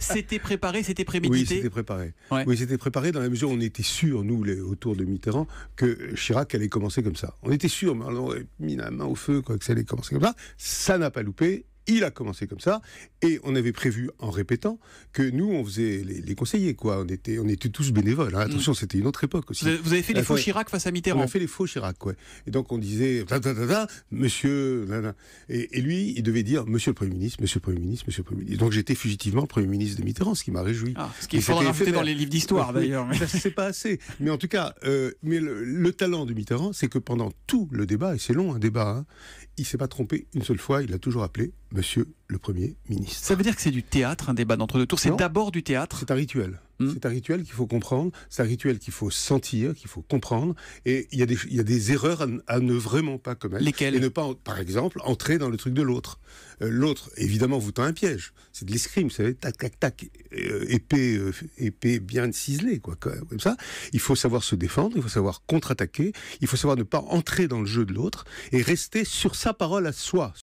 C'était préparé, c'était prémédité. Oui, c'était préparé. Oui, c'était préparé dans la mesure où on était sûr, nous, autour de Mitterrand, que Chirac allait commencer comme ça. On était sûr, mais on aurait euh, mis la main au feu, quoi, que ça allait commencer comme ça. Ça n'a pas loupé il a commencé comme ça, et on avait prévu, en répétant, que nous, on faisait les, conseillers, quoi. On était, on était tous bénévoles. Hein. Attention, mm. c'était une autre époque aussi. Vous avez fait les faux Chirac face à Mitterrand. On a fait les faux Chirac, quoi. Et donc, on disait, monsieur, et, lui, il devait dire, monsieur le Premier ministre, monsieur le Premier ministre, monsieur le Premier ministre. Donc, j'étais fugitivement Premier ministre de Mitterrand, ce qui m'a réjoui. Ah, ce qu'il est rajouter dans les livres d'histoire, d'ailleurs. Mais... C'est pas assez. Mais en tout cas, euh, mais le, talent de Mitterrand, c'est que pendant tout le débat, et c'est long un débat, il hein, il s'est pas trompé une seule fois, il a toujours appelé Monsieur le Premier ministre. Ça veut dire que c'est du théâtre, un débat d'entre-deux tours. C'est d'abord du théâtre. C'est un rituel. Hmm. C'est un rituel qu'il faut comprendre, c'est un rituel qu'il faut sentir, qu'il faut comprendre. Et il y a des, erreurs à, ne vraiment pas commettre. Lesquelles Et ne pas, par exemple, entrer dans le truc de l'autre. Euh, l'autre, évidemment, vous tend un piège. C'est de l'escrime, vous savez, tac, tac, tac, euh, épée, euh, épée bien ciselée, quoi, comme ça. Il faut savoir se défendre, il faut savoir contre-attaquer, il faut savoir ne pas entrer dans le jeu de l'autre et rester sur sa parole à soi,